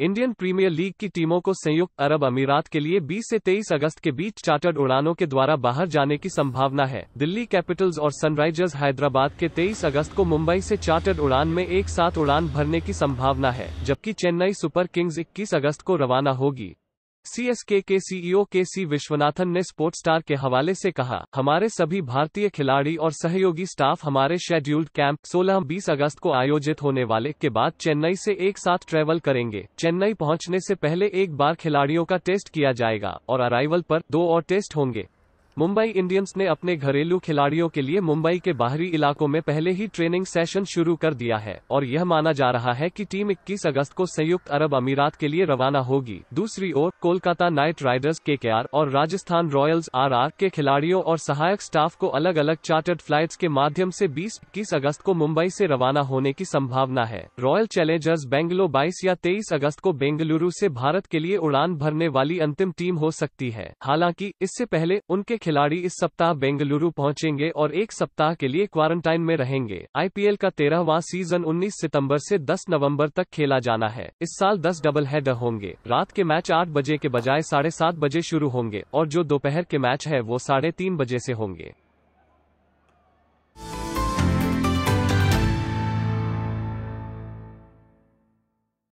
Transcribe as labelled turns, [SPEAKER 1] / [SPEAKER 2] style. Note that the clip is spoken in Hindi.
[SPEAKER 1] इंडियन प्रीमियर लीग की टीमों को संयुक्त अरब अमीरात के लिए 20 से 23 अगस्त के बीच चार्टर्ड उड़ानों के द्वारा बाहर जाने की संभावना है दिल्ली कैपिटल्स और सनराइजर्स हैदराबाद के 23 अगस्त को मुंबई से चार्टर्ड उड़ान में एक साथ उड़ान भरने की संभावना है जबकि चेन्नई सुपर किंग्स 21 अगस्त को रवाना होगी सीएसके के सीईओ के सी विश्वनाथन ने स्पोर्ट स्टार के हवाले से कहा हमारे सभी भारतीय खिलाड़ी और सहयोगी स्टाफ हमारे शेड्यूल्ड कैंप 16-20 अगस्त को आयोजित होने वाले के बाद चेन्नई से एक साथ ट्रेवल करेंगे चेन्नई पहुंचने से पहले एक बार खिलाड़ियों का टेस्ट किया जाएगा और अराइवल पर दो और टेस्ट होंगे मुंबई इंडियंस ने अपने घरेलू खिलाड़ियों के लिए मुंबई के बाहरी इलाकों में पहले ही ट्रेनिंग सेशन शुरू कर दिया है और यह माना जा रहा है कि टीम 21 अगस्त को संयुक्त अरब अमीरात के लिए रवाना होगी दूसरी ओर कोलकाता नाइट राइडर्स के और राजस्थान रॉयल्स आर के खिलाड़ियों और सहायक स्टाफ को अलग अलग चार्टर्ड फ्लाइट के माध्यम ऐसी बीस इक्कीस अगस्त को मुंबई ऐसी रवाना होने की संभावना है रॉयल चैलेंजर्स बेंगलो बाईस या तेईस अगस्त को बेंगलुरु ऐसी भारत के लिए उड़ान भरने वाली अंतिम टीम हो सकती है हालांकि इससे पहले उनके खिलाड़ी इस सप्ताह बेंगलुरु पहुंचेंगे और एक सप्ताह के लिए क्वारंटाइन में रहेंगे आईपीएल का तेरहवा सीजन 19 सितंबर से 10 नवंबर तक खेला जाना है इस साल 10 डबल हेड होंगे रात के मैच आठ बजे के बजाय साढ़े सात बजे शुरू होंगे और जो दोपहर के मैच है वो साढ़े तीन बजे ऐसी होंगे